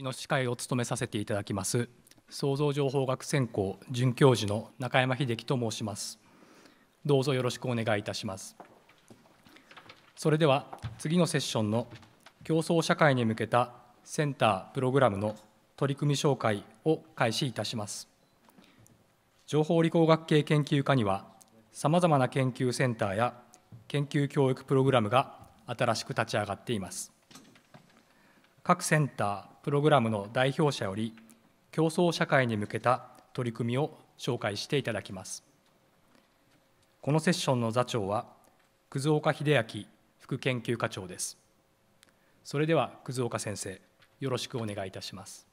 の司会を務めさせていただきます創造情報学専攻准教授の中山秀樹と申しますどうぞよろしくお願いいたしますそれでは次のセッションの競争社会に向けたセンタープログラムの取り組み紹介を開始いたします。情報理工学系研究科にはさまざまな研究センターや研究教育プログラムが新しく立ち上がっています。各センタープログラムの代表者より競争社会に向けた取り組みを紹介していただきます。このセッションの座長は葛岡秀明副研究課長ですそれでは葛岡先生よろしくお願いいたします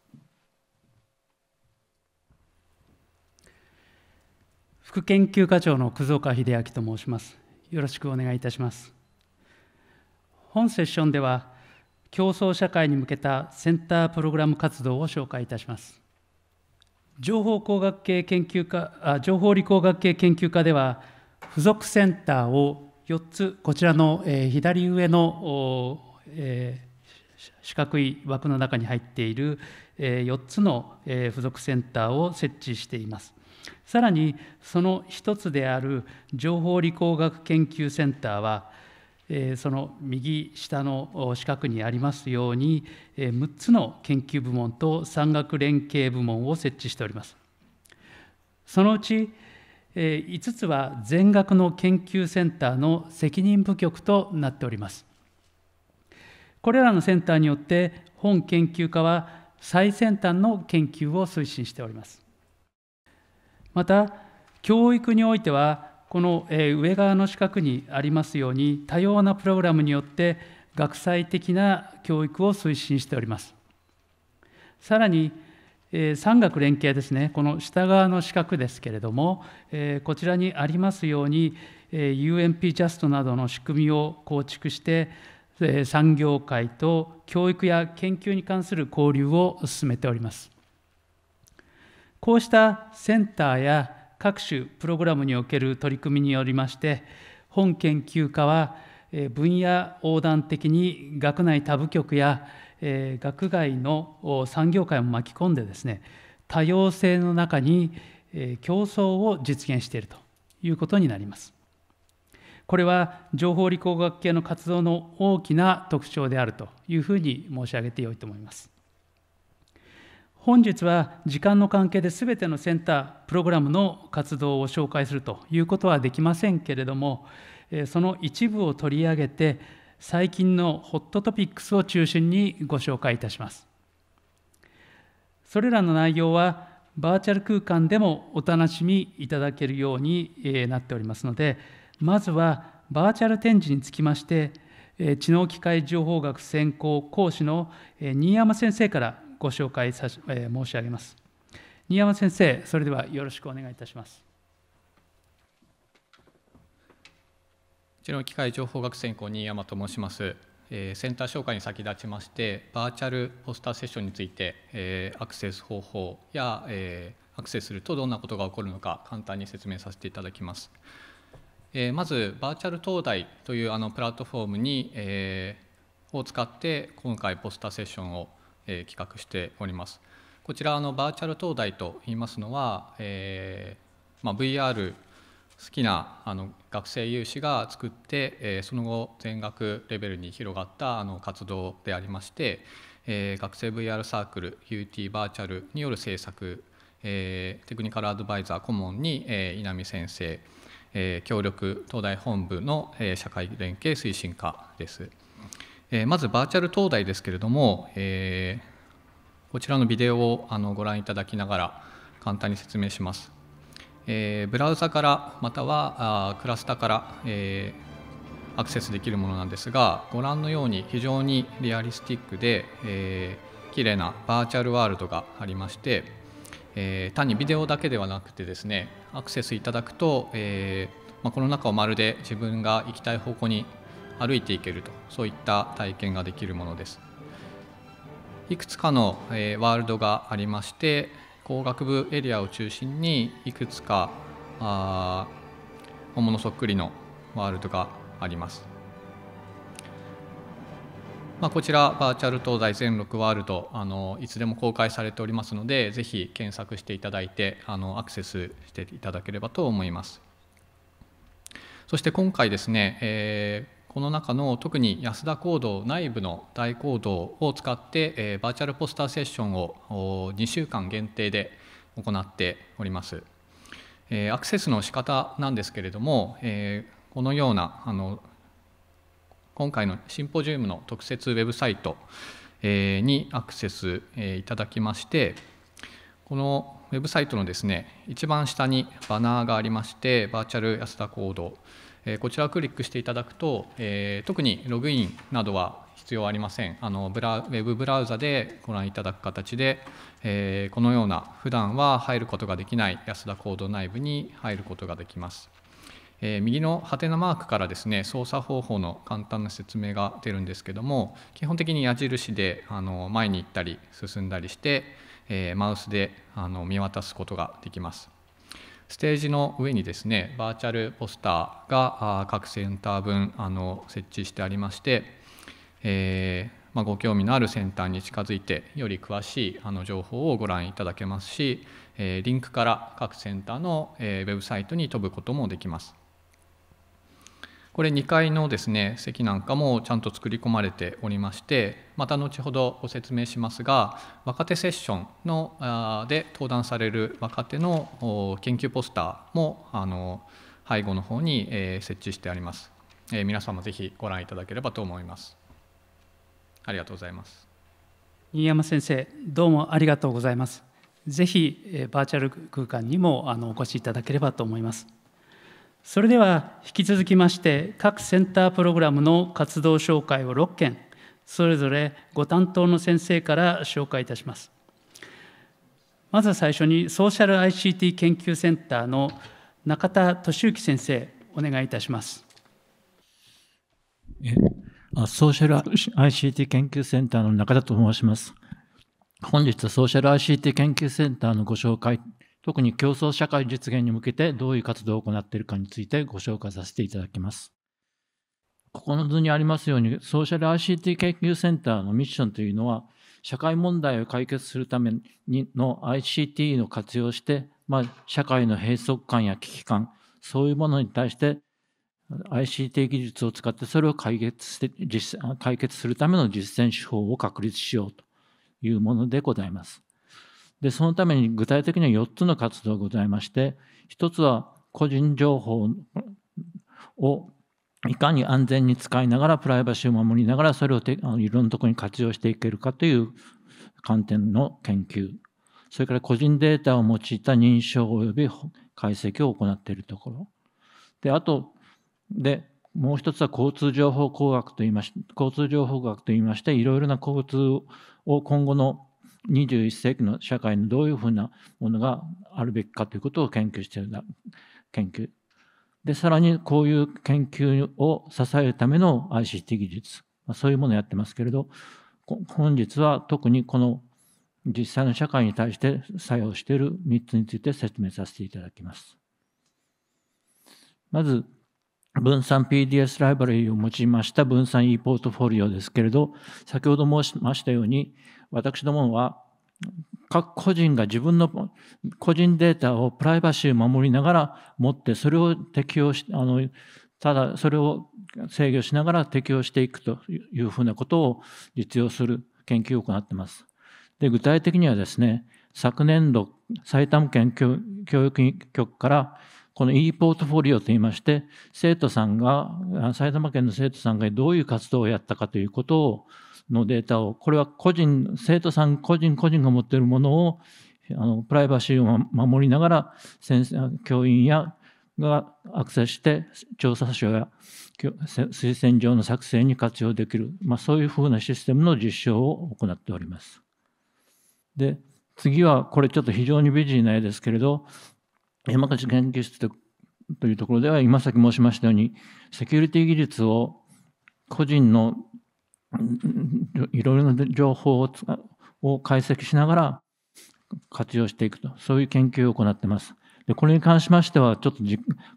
副研究課長の葛岡秀明と申しますよろしくお願いいたします本セッションでは競争社会に向けたセンタープログラム活動を紹介いたします情報工学系研究科あ情報理工学系研究科では付属センターを4つ、こちらの、え左上の、え四角い枠の中に入っている、え4つの、え付属センターを設置しています。さらに、その1つである情報理工学研究センターは、えその右下の四角にありますように、え6つの研究部門と産学連携部門を設置しております。そのうち、5つは全額の研究センターの責任部局となっております。これらのセンターによって本研究科は最先端の研究を推進しております。また教育においてはこの上側の四角にありますように多様なプログラムによって学際的な教育を推進しております。さらに産学連携ですね、この下側の四角ですけれども、こちらにありますように、UNP ジャストなどの仕組みを構築して、産業界と教育や研究に関する交流を進めております。こうしたセンターや各種プログラムにおける取り組みによりまして、本研究科は分野横断的に学内他部局やえー、学外の産業界も巻き込んでですね多様性の中に、えー、競争を実現しているということになります。これは情報理工学系の活動の大きな特徴であるというふうに申し上げてよいと思います。本日は時間の関係で全てのセンタープログラムの活動を紹介するということはできませんけれどもその一部を取り上げて最近のホットトピックスを中心にご紹介いたしますそれらの内容はバーチャル空間でもお楽しみいただけるようになっておりますのでまずはバーチャル展示につきまして知能機械情報学専攻講師の新山先生からご紹介さし申し上げます新山先生それではよろしくお願いいたします治療機械情報学専攻新山と申します。えー、センター紹介に先立ちまして、バーチャルポスターセッションについて、えー、アクセス方法や、えー、アクセスするとどんなことが起こるのか、簡単に説明させていただきます。えまず、バーチャル東大というあのプラットフォームに、えを使って、今回、ポスターセッションを、え企画しております。こちら、のバーチャル東大と言いますのは、えまあ、VR 好きなあの学生有志が作って、えその後全学レベルに広がったあの活動でありまして、え学生 VR サークル UT バーチャルによる制作、えテクニカルアドバイザー顧問に、え稲見先生、え協力東大本部の、え社会連携推進課です、えまずバーチャル東大ですけれども、えこちらのビデオをあのご覧いただきながら簡単に説明しますえー、ブラウザからまたはクラスタから、えー、アクセスできるものなんですがご覧のように非常にリアリスティックで、えー、綺麗なバーチャルワールドがありまして、えー、単にビデオだけではなくてですねアクセスいただくと、えーまあ、この中をまるで自分が行きたい方向に歩いていけるとそういった体験ができるものです。いくつかの、えー、ワールドがありまして、工学部エリアを中心にいくつかあ本物そっくりのワールドがあります。まあ、こちらバーチャル東西全6ワールドあのいつでも公開されておりますのでぜひ検索していただいてあのアクセスしていただければと思いますそして今回ですね、えこの中の特に安田講堂内部の大講堂を使って、えー、バーチャルポスターセッションを2週間限定で行っております。えー、アクセスの仕方なんですけれども、えー、このようなあの今回のシンポジウムの特設ウェブサイト、えー、にアクセス、えー、いただきましてこのウェブサイトのですね一番下にバナーがありましてバーチャル安田講堂えこちらをクリックしていただくと、え特にログインなどは必要ありませんあのブラウェブブラウザでご覧いただく形で、えこのような普段は入ることができない安田コード内部に入ることができます。え右のハテナマークからですね操作方法の簡単な説明が出るんですけども基本的に矢印であの前に行ったり進んだりして、えマウスであの見渡すことができます。ステージの上にですねバーチャルポスターが各センター分あの設置してありまして、えー、まあ、ご興味のあるセンターに近づいてより詳しいあの情報をご覧いただけますし、えー、リンクから各センターの、えー、ウェブサイトに飛ぶこともできます。これ2階のですね席なんかもちゃんと作り込まれておりましてまた後ほどご説明しますが若手セッションので登壇される若手の研究ポスターもあの背後の方に設置してあります。皆様ぜひご覧いただければと思います。ありがとうございます。新山先生、どうもありがとうございます。ぜひバーチャル空間にもあのお越しいただければと思います。それでは引き続きまして各センタープログラムの活動紹介を6件それぞれご担当の先生から紹介いたしますまずは最初にソーシャル ICT 研究センターの中田俊之先生お願いいたしますソーシャル ICT 研究センターの中田と申します本日ソーシャル ICT 研究センターのご紹介特に競争社会実現に向けてどういう活動を行っているかについてご紹介させていただきます。ここの図にありますように、ソーシャル ICT 研究センターのミッションというのは、社会問題を解決するためにの ICT を活用して、まあ、社会の閉塞感や危機感、そういうものに対して ICT 技術を使ってそれを解決して実解決するための実践手法を確立しようというものでございます。で、そのために具体的には4つの活動がございまして、1つは個人情報をいかに安全に使いながら、プライバシーを守りながら、それをてあのいろんなところに活用していけるかという観点の研究。それから個人データを用いた認証及び解析を行っているところ。で、あと、で、もう一つは交通情報工学と言いまし、交通情報学と言いまして、いろいろな交通を今後の21世紀の社会にどういうふうなものがあるべきかということを研究している研究でさらにこういう研究を支えるための ICT 技術、そういうものをやってますけれど本日は特にこの実際の社会に対して作用している3つについて説明させていただきます。まず分散 PDS ライブラリを用いました分散 e ポートフォリオですけれど、先ほど申しましたように、私どもは各個人が自分の個人データをプライバシーを守りながら持って、それを適用し、あの、ただそれを制御しながら適用していくというふうなことを実用する研究を行っています。で、具体的にはですね、昨年度、埼玉県教育局からこの e ポートフォリオといいまして、生徒さんが、埼玉県の生徒さんがどういう活動をやったかということを、のデータを、これは個人、生徒さん個人個人が持っているものを、あのプライバシーを守りながら、先生、教員やがアクセスして調査書や推薦状の作成に活用できる、まあ、そういうふうなシステムの実証を行っております。で次はこれちょっと非常にビジな絵ですけれど山口研究室というところでは、今さっき申しましたように、セキュリティ技術を個人のいろいろな情報をを解析しながら活用していくと、そういう研究を行ってます。でこれに関しましては、ちょっと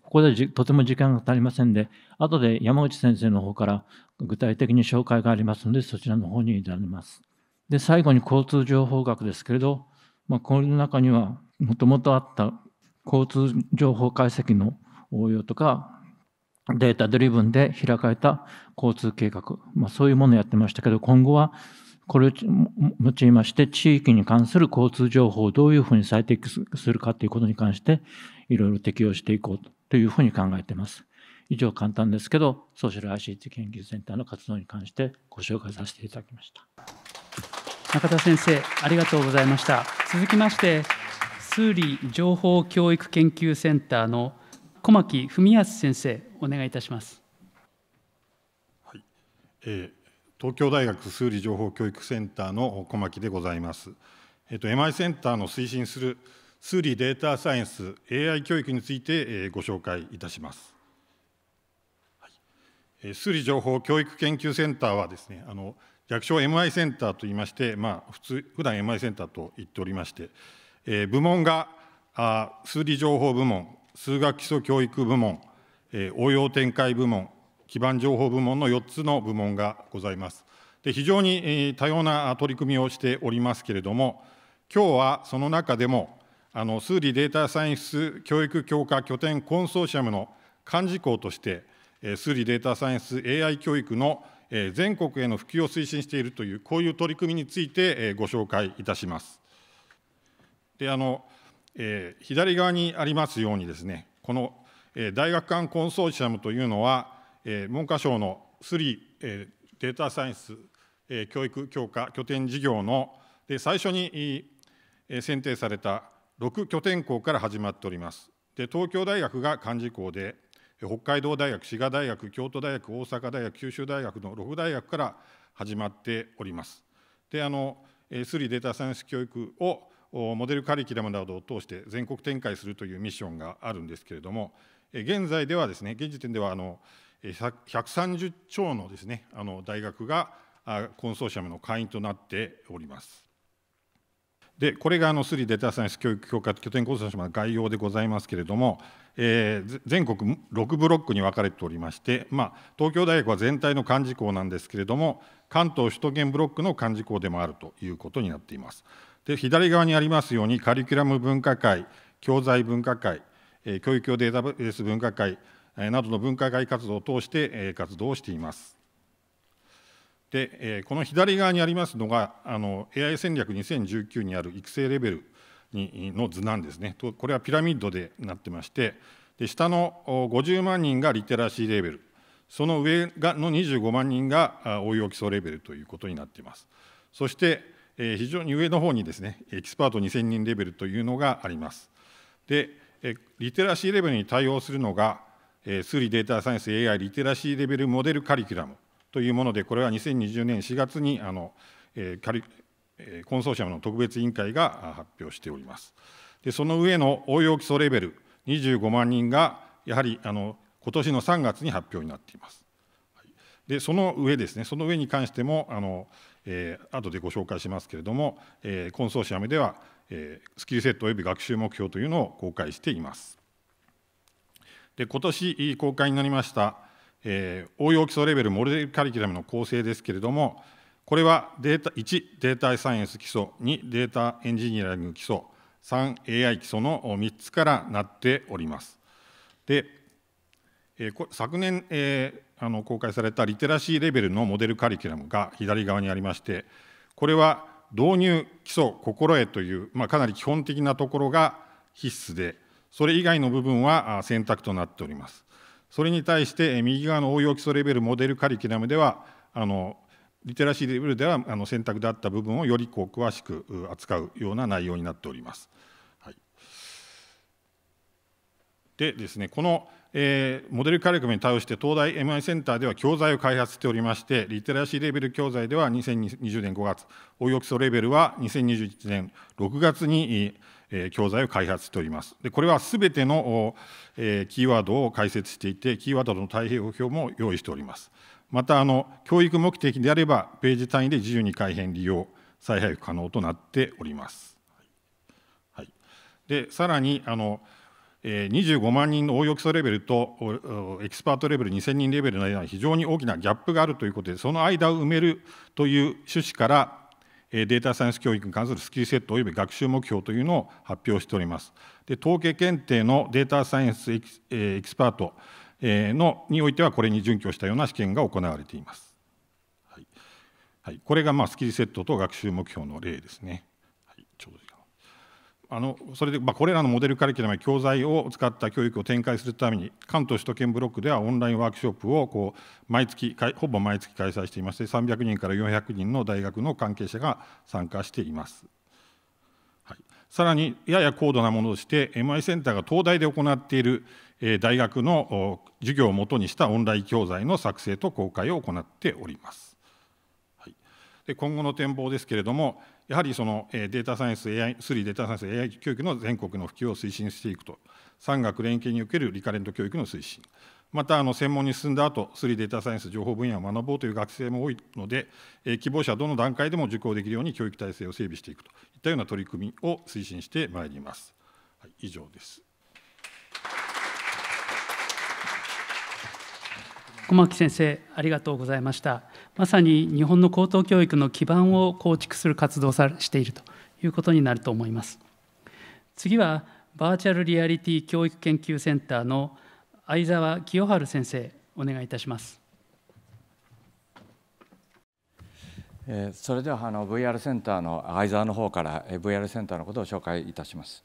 ここでとても時間が足りませんで、後で山口先生の方から具体的に紹介がありますので、そちらの方に委ねます。で、最後に交通情報学ですけれど、まあ、この中にはもともとあった交通情報解析の応用とか、データドリブンで開かれた交通計画、まあ、そういうものをやってましたけど、今後はこれを用いまして、地域に関する交通情報をどういうふうに最適するかということに関して、いろいろ適用していこうというふうに考えています。以上、簡単ですけど、ソーシャル ICT 研究センターの活動に関してご紹介させていただきました。中田先生、ありがとうございました。続きまして、数理情報教育研究センターの小牧文康先生、お願いいたします。はい、えー、東京大学数理情報教育センターの小牧でございます。えっ、ー、と MI センターの推進する数理データサイエンス AI 教育について、えー、ご紹介いたします。え数理情報教育研究センターはですね、あの略称 MI センターと言いまして、まあ普通普段 MI センターと言っておりまして。え部門があ数理情報部門、数学基礎教育部門、え応用展開部門、基盤情報部門の4つの部門がございます。で非常に、えー、多様な取り組みをしておりますけれども、今日はその中でも、あの数理データサイエンス教育強化拠点コンソーシアムの幹事校として、えー、数理データサイエンス AI 教育の、えー、全国への普及を推進しているという、こういう取り組みについて、えー、ご紹介いたします。であの、えー、左側にありますようにですねこの、えー、大学間コンソーシアムというのは、えー、文科省の3、えー、データサイエンス、えー、教育強化拠点事業ので最初に、えー、選定された6拠点校から始まっております。で東京大学が幹事校で北海道大学、滋賀大学、京都大学、大阪大学、九州大学の6大学から始まっております。であの s r データサイエンス教育をモデルカリキュラムなどを通して全国展開するというミッションがあるんですけれども、現在ではですね、現時点ではあの130兆のですね、あの大学がコンソーシアムの会員となっております。で、これがあのーデータサイエンス教育強化拠点コンソーシアムの概要でございますけれども、えー、全国6ブロックに分かれておりまして、まあ、東京大学は全体の幹事校なんですけれども、関東首都圏ブロックの幹事校でもあるということになっています。で左側にありますように、カリキュラム分科会、教材分科会、教育用データベース分科会などの分科会活動を通して活動をしています。でこの左側にありますのがあの AI 戦略2019にある育成レベルにの図なんですねこれはピラミッドでなってましてで下の50万人がリテラシーレベルその上がの25万人が応用基礎レベルということになっていますそして非常に上の方にですね、エキスパート2000人レベルというのがあります。で、リテラシーレベルに対応するのが、数理データサイエンス AI リテラシーレベルモデルカリキュラムというもので、これは2020年4月にあのカリコンソーシアムの特別委員会が発表しております。でその上の応用基礎レベル25万人が、やはりあの今年の3月に発表になっています。でその上ですね、その上に関しても、あのえー、後でご紹介しますけれども、えー、コンソーシアムでは、えー、スキルセット及び学習目標というのを公開しています。で今年公開になりました、えー、応用基礎レベルモデルカリキュラムの構成ですけれどもこれはデータ1データサイエンス基礎2データエンジニアリング基礎 3AI 基礎の3つからなっております。で、えー、昨年、えーあの公開されたリテラシーレベルのモデルカリキュラムが左側にありましてこれは導入基礎心得という、まあ、かなり基本的なところが必須でそれ以外の部分は選択となっておりますそれに対して右側の応用基礎レベルモデルカリキュラムではあのリテラシーレベルではあの選択であった部分をよりこう詳しく扱うような内容になっております。でですね、この、えー、モデルカリキュラムに対応して、東大 MI センターでは教材を開発しておりまして、リテラシーレベル教材では2020年5月、応用基礎レベルは2021年6月に、えー、教材を開発しております。でこれはすべての、えー、キーワードを解説していて、キーワードの太平洋表も用意しております。またあの、教育目的であれば、ページ単位で自由に改変利用、再配布可能となっております。はい、でさらにあの25万人の応用基礎レベルとエキスパートレベル2000人レベルの間に非常に大きなギャップがあるということでその間を埋めるという趣旨からデータサイエンス教育に関するスキルセットおよび学習目標というのを発表しております。で統計検定のデータサイエンスエキスパートのにおいてはこれに準拠したような試験が行われています。はい、はい、これがまあスキルセットと学習目標の例ですね。あのそれで、まあ、これらのモデルカリキュラムや教材を使った教育を展開するために関東首都圏ブロックではオンラインワークショップをこう毎月ほぼ毎月開催していまして300人から400人の大学の関係者が参加しています。はい、さらにやや高度なものとして MI センターが東大で行っている大学の授業をもとにしたオンライン教材の作成と公開を行っております。はい、で今後の展望ですけれどもやはりそのデータサイエンス AI、スリーデータサイエンス AI 教育の全国の普及を推進していくと、産学連携におけるリカレント教育の推進、またあの専門に進んだ後、スリーデータサイエンス情報分野を学ぼうという学生も多いので、え希望者はどの段階でも受講できるように教育体制を整備していくといったような取り組みを推進してまいります。はい、以上です。小牧先生ありがとうございましたまさに日本の高等教育の基盤を構築する活動をしているということになると思います次はバーチャルリアリティ教育研究センターの相沢清春先生お願いいたしますそれではあの VR センターの相沢の方から VR センターのことを紹介いたします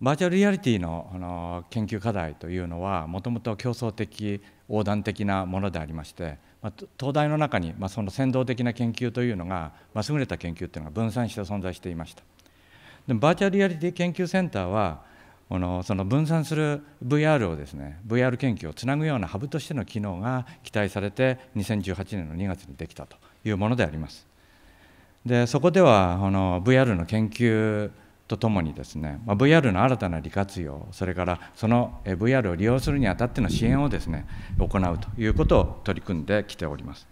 バーチャルリアリティのあの研究課題というのはもともと競争的横断的なものでありまして、まあ、東大の中に、まあ、その先導的な研究というのが、まあ、優れた研究というのが分散して存在していましたでもバーチャルリアリティ研究センターはあのその分散する VR をですね VR 研究をつなぐようなハブとしての機能が期待されて2018年の2月にできたというものでありますでそこではあの VR の研究とともにですね、まあ、VR の新たな利活用それからその VR を利用するにあたっての支援をですね行うということを取り組んできております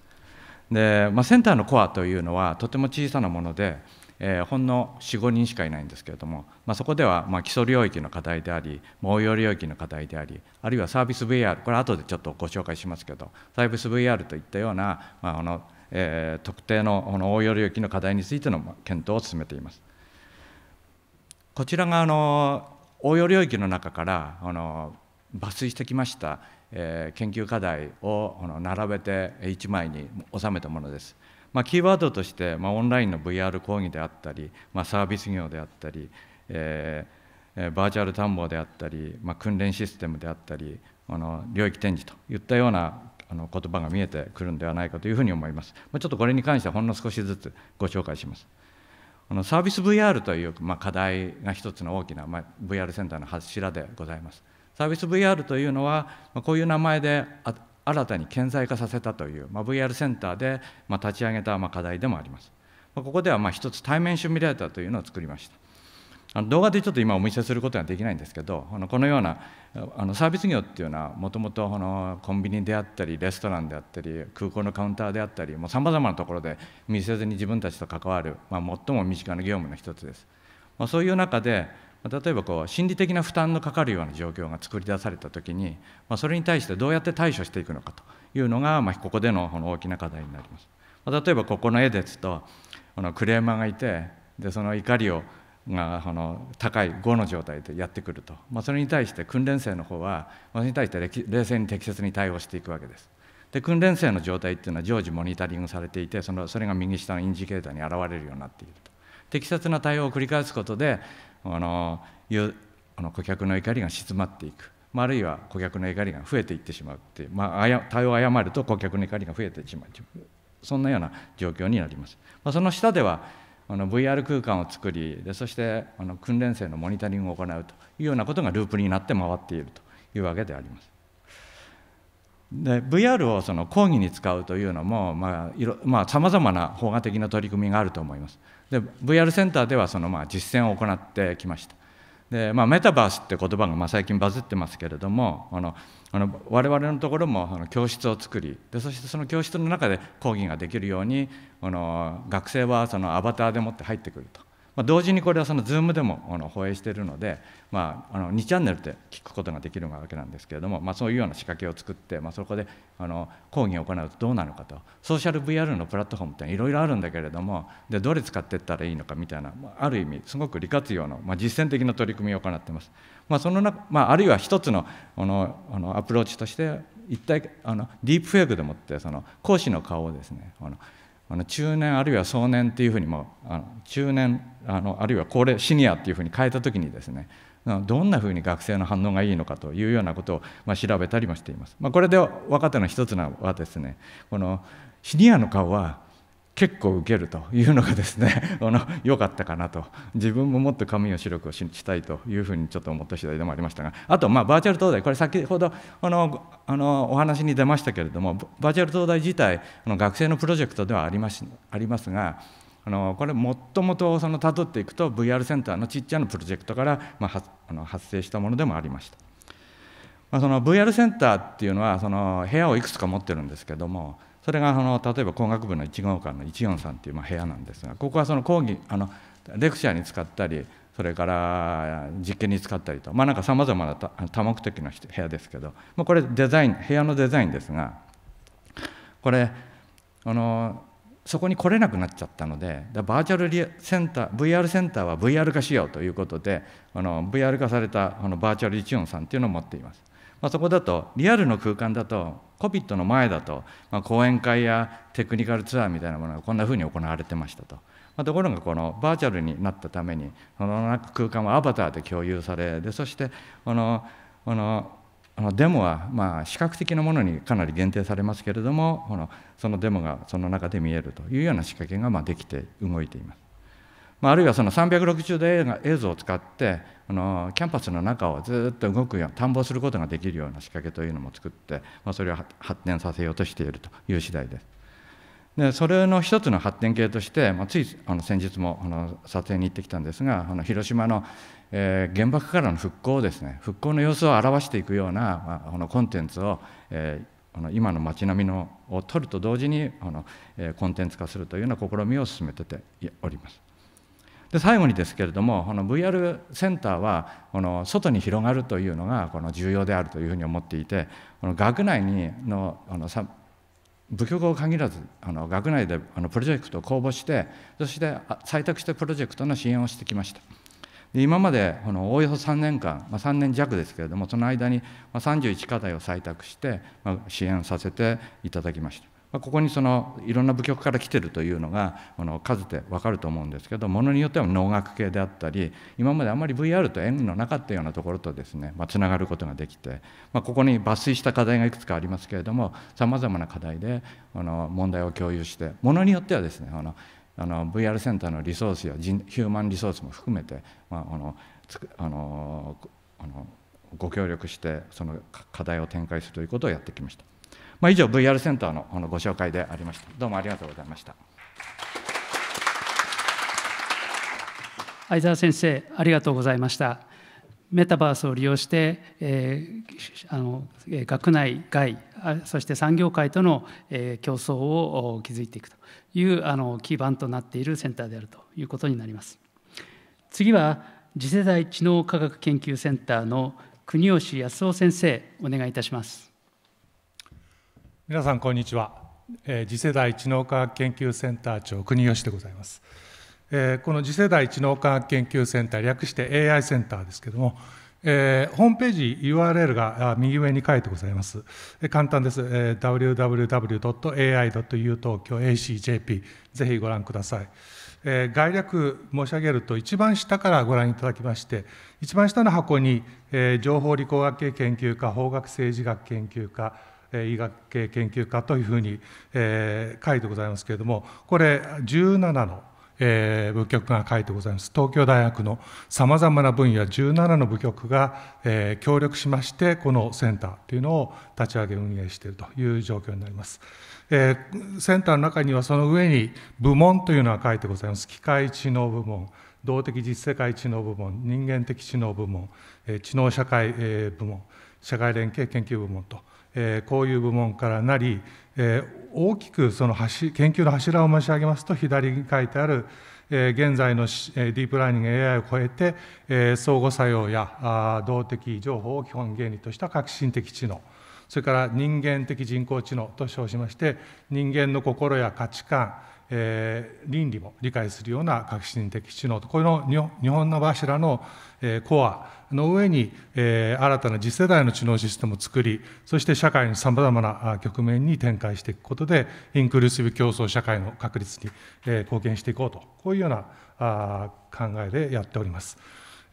で、まあ、センターのコアというのはとても小さなもので、えー、ほんの45人しかいないんですけれども、まあ、そこではま基礎領域の課題であり応用領域の課題でありあるいはサービス VR これ後でちょっとご紹介しますけどサービス VR といったような、まあのえ特定のこの応用領域の課題についての検討を進めていますこちらがあの応用領域の中からあの抜粋してきました、えー、研究課題をあの並べて一枚に収めたものです。まあ、キーワードとして、まあ、オンラインの VR 講義であったり、まあ、サービス業であったり、えー、バーチャル探訪であったり、まあ、訓練システムであったりあの領域展示といったようなあの言葉が見えてくるんではないかというふうに思います。まあ、ちょっとこれに関してはほんの少しずつご紹介します。あのサービス VR という、まあ、課題が一つの大きな、まあ、VR センターの柱でございます。サービス VR というのは、まあ、こういう名前で新たに顕在化させたという、まあ、VR センターで、まあ、立ち上げた、まあ、課題でもあります。まあ、ここでは、まあ、一つ対面シミュレーターというのを作りました。あの動画でちょっと今お見せすることはできないんですけどあのこのようなあのサービス業っていうのはもともとコンビニであったりレストランであったり空港のカウンターであったりさまざまなところで見せずに自分たちと関わる、まあ、最も身近な業務の一つです。まあ、そういう中で例えばこう心理的な負担のかかるような状況が作り出された時に、まあ、それに対してどうやって対処していくのかというのが、まあ、ここでのこの大きな課題になります。まあ、例えばここの絵ですとあのクレーマーがいてでその怒りをがの高い5の状態でやってくると、まあ、それに対して訓練生の方はそれに対して冷静に適切に対応していくわけです。で訓練生の状態っていうのは常時モニタリングされていてそのそれが右下のインジケーターに現れるようになっていると適切な対応を繰り返すことであのあの顧客の怒りが静まっていく、あ、あるいは顧客の怒りが増えていってしまうっていう、まあ、対応を誤ると顧客の怒りが増えてしまうそんなような状況になります、まあ、その下ではあの VR 空間を作りでそしてあの訓練生のモニタリングを行うというようなことがループになって回っているというわけであります。で VR をその講義に使うというのもさまざ、まあ、な法画的な取り組みがあると思います。で VR センターではそのまあ実践を行ってきました。でまあ、メタバースって言葉がま最近バズってますけれどもあのあの我々のところもあの教室を作りでそしてその教室の中で講義ができるようにあの学生はそのアバターでもって入ってくるとまあ、同時にこれはその Zoom でもあの放映しているので、まあ、あの2チャンネルで聞くことができるわけなんですけれども、まあ、そういうような仕掛けを作って、まあ、そこであの講義を行うとどうなのかとソーシャル VR のプラットフォームっていろいろあるんだけれどもでどれ使っていったらいいのかみたいな、まあ、ある意味すごく利活用の、まあ、実践的な取り組みを行ってます。まあその中まあ、あるいは一つのあのあのアプローチとして一体あのディープフェイクでもってその講師の顔をですねあのあの中年あるいは壮年っていうふうにもあの中年あのあるいは高齢シニアっていうふうに変えた時にですねどんなふうに学生の反応がいいのかというようなことを、まあ、調べたりもしています。まあ、これで若手の一つはですねこのシニアの顔は結構受けるというのがですね 良かったかなと自分ももっと髪を白くしたいというふうにちょっと思った次第でもありましたがあとまあバーチャル東大これ先ほどあのあのお話に出ましたけれどもバーチャル東大自体の学生のプロジェクトではありますありますがあのこれもともとその辿っていくと VR センターのちっちゃなプロジェクトから、まあ、あの発生したものでもありました。まあ、その VR センターっていうのはその部屋をいくつか持ってるんですけどもそれがあの例えば工学部の1号館の143っていうまあ部屋なんですがここはその講義あのレクチャーに使ったりそれから実験に使ったりとまあなんかさまざまな多目的の部屋ですけど、まあ、これデザイン部屋のデザインですがこれあのそこに来れなくなっちゃったのでバーチャルセンター VR センターは VR 化しようということであの VR 化されたあのバーチャル143っていうのを持っています。まあ、そこだとリアルの空間だと COVID の前だと、まあ、講演会やテクニカルツアーみたいなものがこんなふうに行われてましたと。まあ、ところがこのバーチャルになったためにその空間はアバターで共有されでそしてこのこのこのデモはまあ視覚的なものにかなり限定されますけれどもこのそのデモがその中で見えるというような仕掛けがまあできて動いています。まあ、あるいはその360度映画映像を使ってあのキャンパスの中をずっと動くよう探訪することができるような仕掛けというのも作って、まあ、それを発展させようとしているという次第です。でそれの一つの発展系として、まあ、ついあの先日もあの撮影に行ってきたんですがあの広島の、えー、原爆からの復興ですね復興の様子を表していくような、まあ、あのコンテンツを、えー、あの今の街並みのを撮ると同時にあの、えー、コンテンツ化するというような試みを進めてております。で最後にですけれどもこの VR センターはこの外に広がるというのがこの重要であるというふうに思っていてこの学内にのあのさ部局を限らずあの学内であのプロジェクトを公募してそして採択してプロジェクトの支援をしてきました。今までこのおおよそ3年間、まあ、3年弱ですけれどもその間に31課題を採択して、まあ、支援させていただきました。ここにそのいろんな部局から来てるというのがあの数で分かると思うんですけどものによっては農学系であったり今まであまり VR と縁のなかったようなところとですね、まあ、つながることができて、まあ、ここに抜粋した課題がいくつかありますけれどもさまざまな課題であの問題を共有してものによってはですねあのあの VR センターのリソースやヒューマンリソースも含めて、まあ、あのあのあのご協力してその課題を展開するということをやってきました。まあ、以上、VR センターののご紹介でありました。どうもありがとうございました。相沢先生、ありがとうございました。メタバースを利用して、えー、あの学内外そして産業界との、え競争を築いていくというあの基盤となっているセンターであるということになります次は次世代知能科学研究センターの国吉康夫先生お願いいたします皆さんこんにちは、えー、次世代知能科学研究センター長国吉でございます、えー、この次世代知能科学研究センター略して AI センターですけども、えー、ホームページ URL が右上に書いてございます、えー、簡単です、えー、www.ai.utokyocjp ぜひご覧ください、えー、概略申し上げると一番下からご覧いただきまして一番下の箱に、えー、情報理工学系研究科法学政治学研究科医学系研究家というふうに、えー、書いてございますけれどもこれ17のえー、部局が書いてございます東京大学のさまざまな分野17の部局が、えー、協力しましてこのセンターというのを立ち上げ運営しているという状況になります、えー、センターの中にはその上に部門というのが書いてございます機械知能部門動的実世界知能部門人間的知能部門、え知能社会、え部門社会連携研究部門とえこういう部門からなり、え大きくその研究の柱を申し上げますと左に書いてある、え現在のディープラーニング AI を超えて、え相互作用や動的情報を基本原理とした革新的知能それから人間的人工知能と称しまして人間の心や価値観え倫理も理解するような革新的知能とこの日本の柱のコアの上に新たな次世代の知能システムを作り、そして社会のさまざまな局面に展開していくことで、インクルーシブ競争社会の確立に貢献していこうと、こういうような考えでやっております。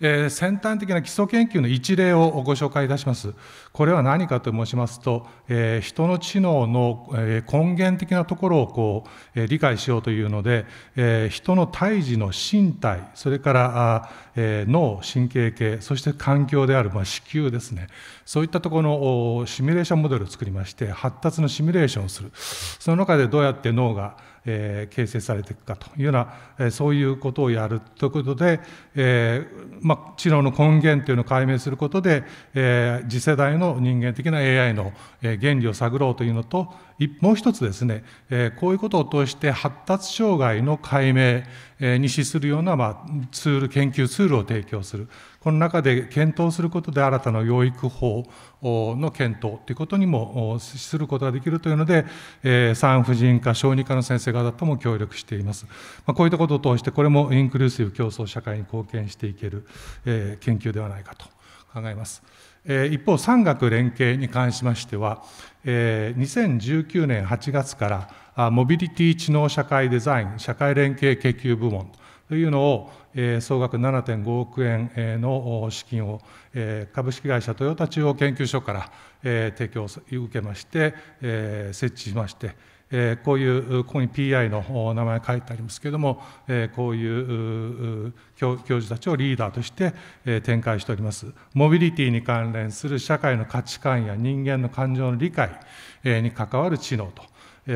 えー、先端的な基礎研究の一例をご紹介いたします。これは何かと申しますと、えー、人の知能の、え根源的なところをこう、えー、理解しようというので、えー、人の胎児の身体、それからあ、えー、脳、神経系、そして環境である、まあ、子宮ですね、そういったところのシミュレーションモデルを作りまして、発達のシミュレーションをする。その中でどうやって脳がえー、形成されていくかというような、えー、そういうことをやるということで、えーま知能の根源というのを解明することで、えー、次世代の人間的な AI の、えー、原理を探ろうというのともう一つですね、えー、こういうことを通して発達障害の解明、えー、に資するような、まあ、ツール研究ツールを提供する。この中で検討することで新たな養育法の検討ということにもすることができるというので、産婦人科、小児科の先生方とも協力しています。こういったことを通して、これもインクルーシブ競争社会に貢献していける研究ではないかと考えます。一方、産学連携に関しましては、2019年8月から、モビリティ知能社会デザイン社会連携研究部門というのを、総額7.5億円の資金を株式会社トヨタ中央研究所から提供を受けまして、設置しまして、こういう、ここに PI の名前書いてありますけれども、こういう教授たちをリーダーとして展開しております。モビリティに関連する社会の価値観や人間の感情の理解に関わる知能と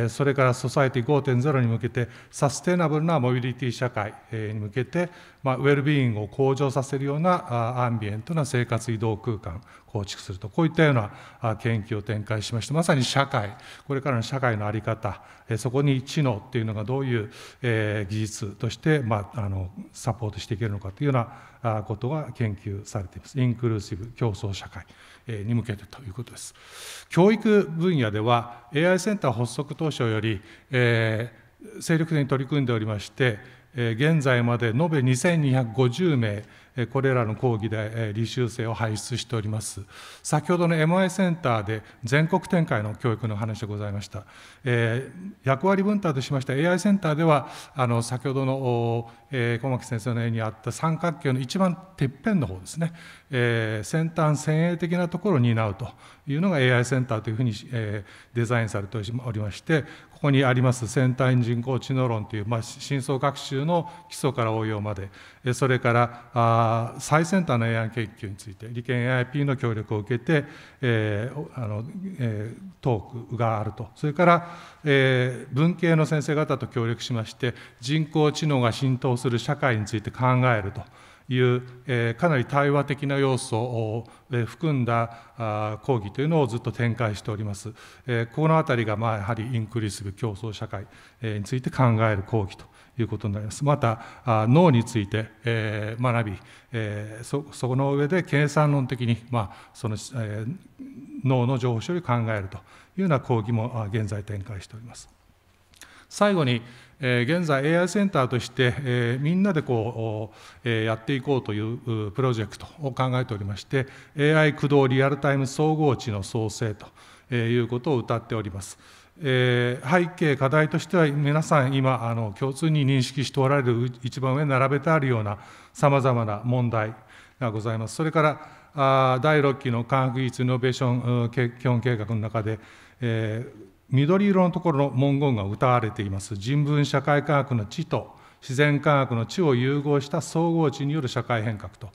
それからソサエティ5.0に向けて、サステナブルなモビリティ社会に向けて、まあ、ウェルビーイングを向上させるようなアンビエントな生活移動空間構築するとこういったような研究を展開しましてまさに社会これからの社会の在り方そこに知能っていうのがどういう技術として、まあ、あのサポートしていけるのかというようなことが研究されていますインクルーシブ競争社会に向けてということです教育分野では AI センター発足当初より、えー、精力的に取り組んでおりまして現在まで延べ2250名これらの講義で履修生を輩出しております。先ほどの MI センターで全国展開の教育の話でございました。えー、役割分担としました AI センターでは、あの先ほどの、えー、小牧先生の絵にあった三角形の一番てっぺんの方ですね、えー、先端先鋭的なところを担うというのが AI センターというふうに、えー、デザインされておりまして、ここにあります先端人工知能論という、まあ、深層学習の基礎から応用まで、それからあ最先端の AI 研究について理研 AIP の協力を受けて、えーあのえー、トークがあるとそれから、えー、文系の先生方と協力しまして人工知能が浸透する社会について考えると。いう、えー、かなり対話的な要素を、え含んだあ講義というのをずっと展開しております。えー、このあたりが、まあ、やはりインクルーシブ競争社会、えについて考える講義ということになります。また脳について、え学び、えそこの上で計算論的に、まあそのえ脳の情報処理を考えるというような講義も現在展開しております。最後に、え現在 AI センターとして、えみんなでこう、えやっていこうというプロジェクトを考えておりまして AI 駆動リアルタイム総合値の創生ということを謳っております。えー、背景、課題としては皆さん今あの共通に認識しておられる一番上に並べてあるようなさまざまな問題がございます。それからあ第6期の科学技術イノベーション基本計画の中で、えー、緑色のところの文言が歌われています人文社会科学の知と自然科学の知を融合した総合知による社会変革と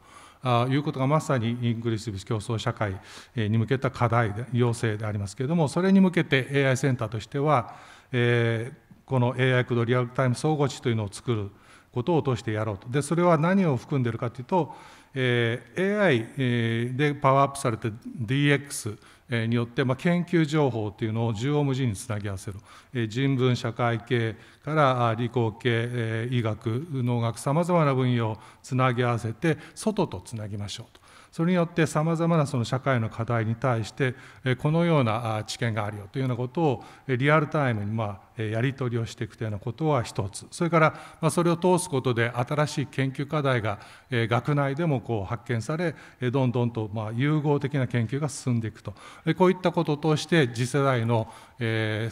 いうことがまさにインクリーシブ競争社会に向けた課題要請でありますけれどもそれに向けて AI センターとしては、えー、この AI 駆動リアルタイム総合値というのを作ることを通してやろうとでそれは何を含んでいるかというと、えー、AI でパワーアップされて DX によって、まあ、研究情報というのを縦横無尽につなぎ合わせる人文社会系から理工系医学農学さまざまな分野をつなぎ合わせて外とつなぎましょうと。それによってさまざまなその社会の課題に対してこのような知見があるよというようなことをリアルタイムにまあやり取りをしていくというようなことは一つそれからそれを通すことで新しい研究課題が学内でもこう発見されどんどんとま融合的な研究が進んでいくとこういったことを通して次世代の縦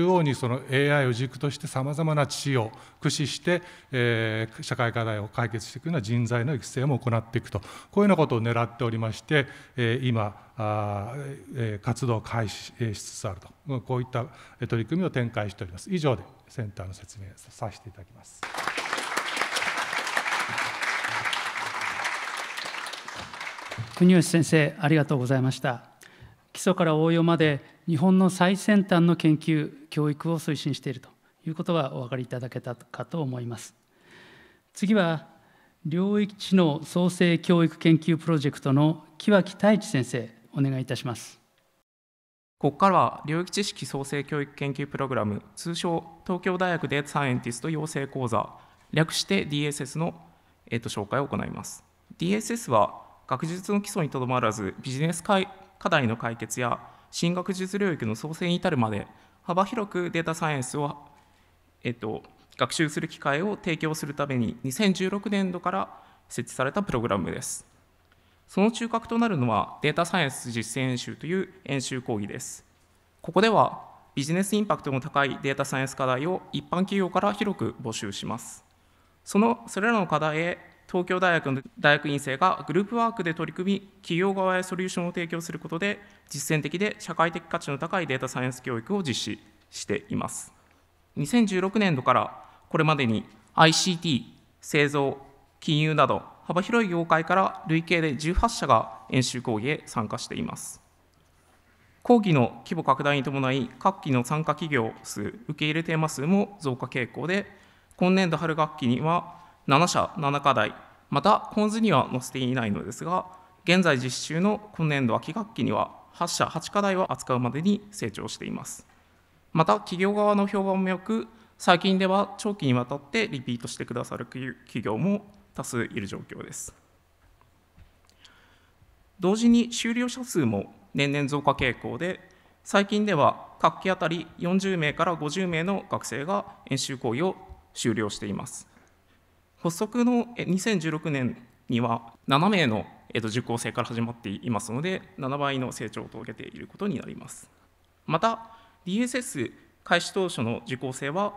横にその AI を軸としてさまざまな知恵を駆使して社会課題を解決していくような人材の育成も行っていくとこういうようなことを狙っておりまして今活動を開始しつつあるとこういった取り組みを展開しております以上でセンターの説明させていただきます。国吉先生ありがとうございました基礎から応用まで日本の最先端の研究教育を推進しているということがお分かりいただけたかと思います次は領域知能創生教育研究プロジェクトの木脇太一先生お願いいたします。ここからは領域知識創生教育研究プログラム、通称東京大学データサイエンティスト養成講座、略して DSS の、えー、と紹介を行います。DSS は学術の基礎にとどまらず、ビジネス課題の解決や新学術領域の創生に至るまで、幅広くデータサイエンスを、えーと、学習する機会を提供するために、2016年度から設置されたプログラムです。その中核となるのはデータサイエンス実践演習という演習講義です。ここではビジネスインパクトの高いデータサイエンス課題を一般企業から広く募集します。そのそれらの課題へ東京大学の大学院生がグループワークで取り組み企業側へソリューションを提供することで実践的で社会的価値の高いデータサイエンス教育を実施しています2016年度からこれまでに ICT 製造金融など幅広い業界から累計で18社が演習講義へ参加しています。講義の規模拡大に伴い、各期の参加企業数、受け入れテーマ数も増加傾向で、今年度春学期には7社7課題、また、コ図には載せていないのですが、現在実施中の今年度秋学期には8社8課題を扱うまでに成長しています。また、企業側の評判も良く、最近では長期にわたってリピートしてくださる企業も多数いる状況です。同時に終了者数も年々増加傾向で、最近では各期当たり40名から50名の学生が演習行為を終了しています。発足の2016年には7名の受講生から始まっていますので、7倍の成長を遂げていることになります。また、DSS 開始当初の受講生は、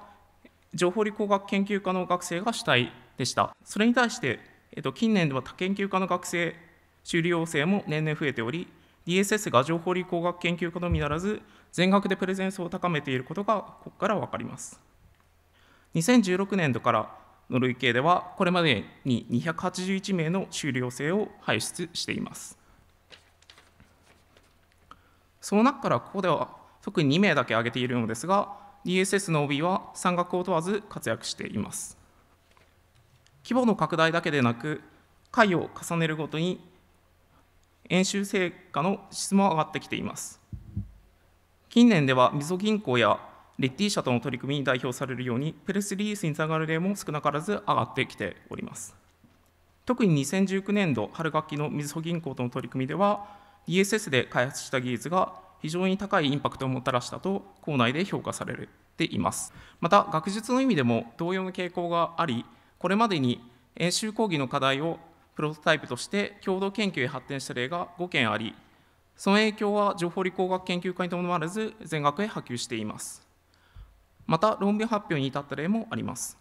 情報理工学研究科の学生が主体でした。それに対して、えっと、近年では他研究科の学生修理要請も年々増えており、DSS が情報理工学研究科のみならず、全学でプレゼンスを高めていることが、ここから分かります。2016年度からの累計では、これまでに281名の修理要請を輩出しています。その中からここでは特に2名だけ挙げているのですが、DSS の OB は山岳を問わず活躍しています。規模の拡大だけでなく回を重ねるごとに演習成果の質も上がってきています近年ではみぞ銀行やレッティ社との取り組みに代表されるようにプレスリリースにつながる例も少なからず上がってきております特に2019年度春学期のみずほ銀行との取り組みでは DSS で開発した技術が非常に高いインパクトをもたらしたと校内で評価されていますまた学術の意味でも同様の傾向がありこれまでに演習講義の課題をプロトタイプとして共同研究へ発展した例が5件あり、その影響は情報理工学研究科にとどまらず、全学へ波及しています。また、論文発表に至った例もあります。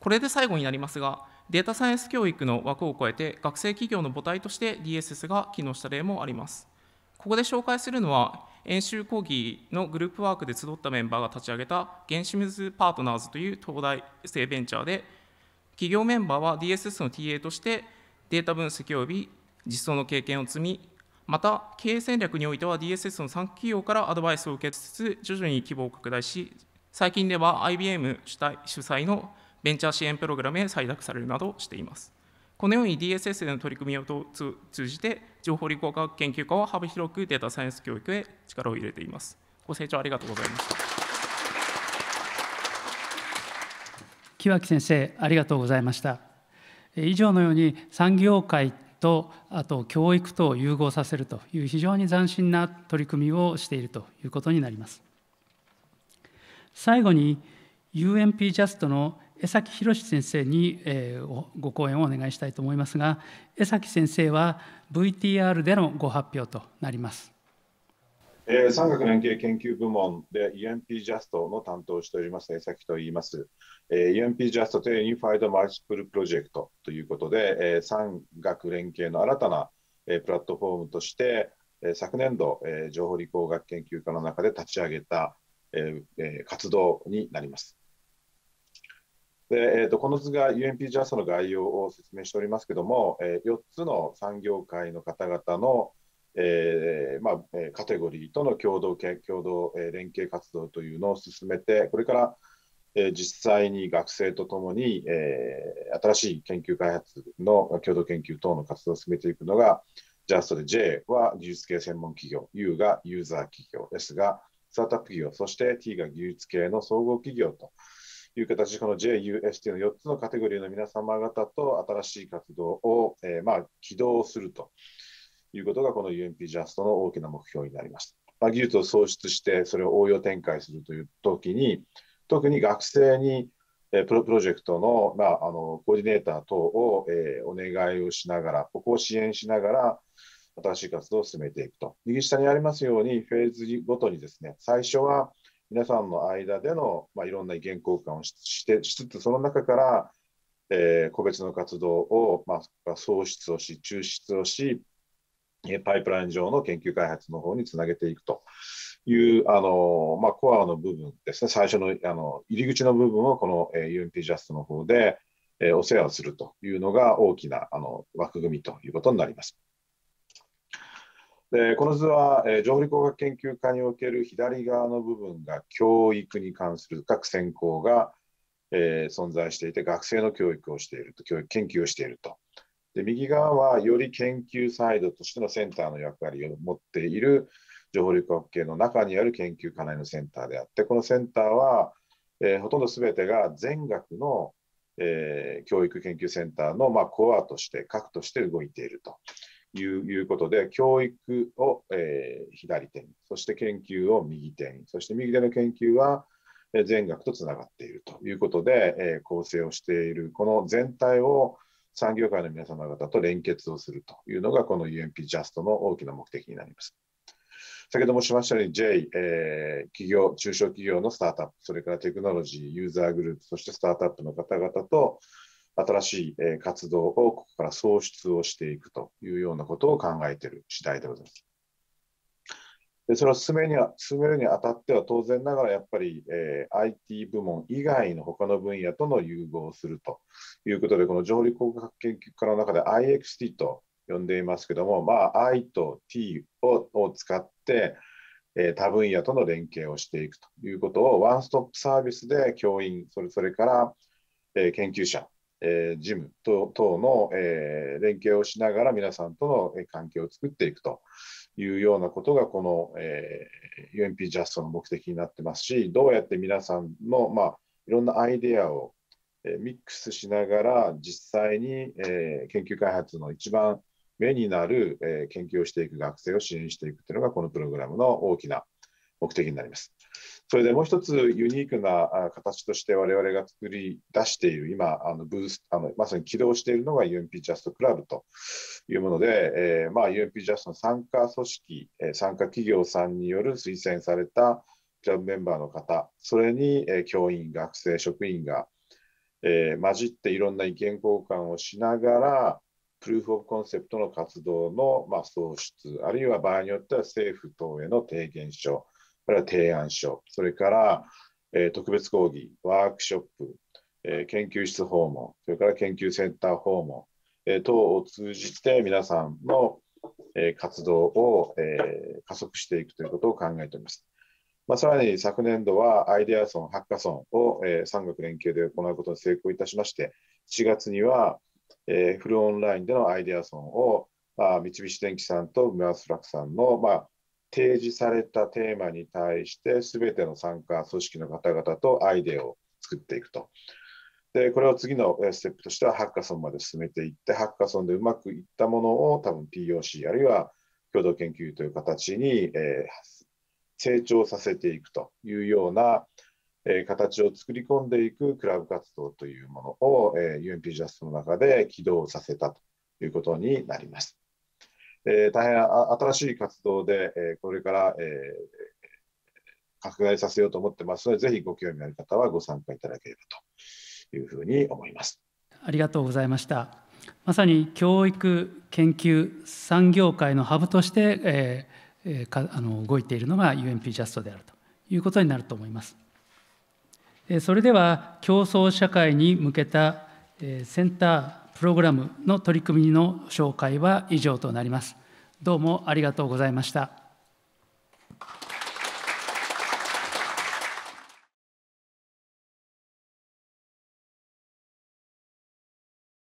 これで最後になりますが、データサイエンス教育の枠を超えて、学生企業の母体として DSS が機能した例もあります。ここで紹介するのは、演習講義のグループワークで集ったメンバーが立ち上げた、ゲンシムズ・パートナーズという東大生ベンチャーで、企業メンバーは DSS の TA としてデータ分析及び実装の経験を積み、また経営戦略においては DSS の3企業からアドバイスを受けつつ、徐々に規模を拡大し、最近では IBM 主催のベンチャー支援プログラムへ採択されるなどしています。このように DSS での取り組みを通じて、情報理工科学研究科は幅広くデータサイエンス教育へ力を入れています。ご清聴ありがとうございました。木脇先生ありがとうございました以上のように産業界とあと教育と融合させるという非常に斬新な取り組みをしているということになります最後に UMP ジャストの江崎博先生に、えー、ご講演をお願いしたいと思いますが江崎先生は VTR でのご発表となります。えー、産学連携研究部門で u m p ジャストの担当をしております江崎と言います。えー、EMP ジャストというユニファイドマルチプルプロジェクトということで、えー、産学連携の新たな、えー、プラットフォームとして、えー、昨年度、えー、情報理工学研究科の中で立ち上げた、えーえー、活動になります。でえーと、この図が UMP ジャストの概要を説明しておりますけども、えー、4つの産業界の方々のえーまあ、カテゴリーとの共同共同連携活動というのを進めて、これから、えー、実際に学生とともに、えー、新しい研究開発の共同研究等の活動を進めていくのが、ジャストで J は技術系専門企業、U がユーザー企業、S がスタートアップ企業、そして T が技術系の総合企業という形で、この JUST の4つのカテゴリーの皆様方と新しい活動を、えーまあ、起動するということが、この UMP ジャストの大きな目標になりまた。まあ、技術を創出して、それを応用展開するというときに、特に学生にえプロプロジェクトの,、まあ、あのコーディネーター等を、えー、お願いをしながら、ここを支援しながら、新しい活動を進めていくと。右下にありますように、フェーズごとにですね、最初は皆さんの間での、まあ、いろんな意見交換をしてしつつ、その中から、えー、個別の活動を、まあ、創出をし、抽出をし、パイプライン上の研究開発の方につなげていくというあの、まあ、コアの部分ですね、最初のあの入り口の部分をこの UMP ジャストの方でお世話をするというのが大きなあの枠組みということになります。でこの図は、えー、情報理工学研究科における左側の部分が教育に関する各専攻が、えー、存在していて学生の教育をしていると教育研究をしているとで右側はより研究サイドとしてのセンターの役割を持っている情報力学系の中にある研究課内のセンターであってこのセンターは、えー、ほとんど全てが全学の、えー、教育研究センターの、まあ、コアとして核として動いているということで教育を、えー、左手にそして研究を右手にそして右手の研究は全学とつながっているということで、え構成をしているこの全体を産業界の皆様方と連結をするというのが、この UMP ジャストの大きな目的になります。先ほどもしましたように J、えー、企業、中小企業のスタートアップ、それからテクノロジー、ユーザーグループ、そしてスタートアップの方々と新しい活動をここから創出をしていくというようなことを考えている次第でございます。でそれを進めには進めるにあたっては当然ながらやっぱり、えー、IT 部門以外の他の分野との融合をするということでこの上陸工学研究科の中で IXT と呼んでいますけども、まあ、I と T をを使って、えー、分野との連携をしていくということをワンストップサービスで教員それそれから、えー、研究者え務等の、え連携をしながら皆さんとの関係を作っていくというようなことが、この、えー、UMP ジャストの目的になってますし、どうやって皆さんの、まあ、いろんなアイデアを、えー、ミックスしながら、実際に、えー、研究開発の一番目になる、え研究をしていく学生を支援していくというのが、このプログラムの大きな目的になります。それでもう一つユニークな形として我々が作り出している今あのブースあのまさに起動しているのが UMP ジャストクラブというもので、えー、まあ、UMP ジャストの参加組織参加企業さんによる推薦されたクラブメンバーの方それに教員学生職員が、えー、混じっていろんな意見交換をしながらプルーフ・オブ・コンセプトの活動の、まあ、創出あるいは場合によっては政府等への提言書あるいは提案書、それから、えー、特別講義、ワークショップ、えー、研究室訪問、それから研究センター訪問、えー、等を通じて皆さんの、え活動を、え加速していくということを考えております。まあ、さらに昨年度はアイデアソン、ハッカソンを、え産学連携で行うことに成功いたしまして、4月には、えフルオンラインでのアイデアソンを、まあ、三菱電機さんとムアスラックさんの、まあ、提示されたテーマに対して、すべての参加組織の方々とアイデアを作っていくと。で、これを次のステップとしては、ハッカソンまで進めていって、ハッカソンでうまくいったものを、多分 POC あるいは共同研究という形に、えー、成長させていくというような、えー、形を作り込んでいくクラブ活動というものを、えー、UNP ジャストの中で起動させたということになります。えー、大変新しい活動で、えこれから、え拡大させようと思ってますので、ぜひご興味ある方はご参加いただければというふうに思います。ありがとうございました。まさに教育、研究、産業界のハブとして、えー、かあの動いているのが UNP ジャストであるということになると思います。それでは競争社会に向けたセンタープログラムの取り組みの紹介は以上となります。どうもありがとうございました。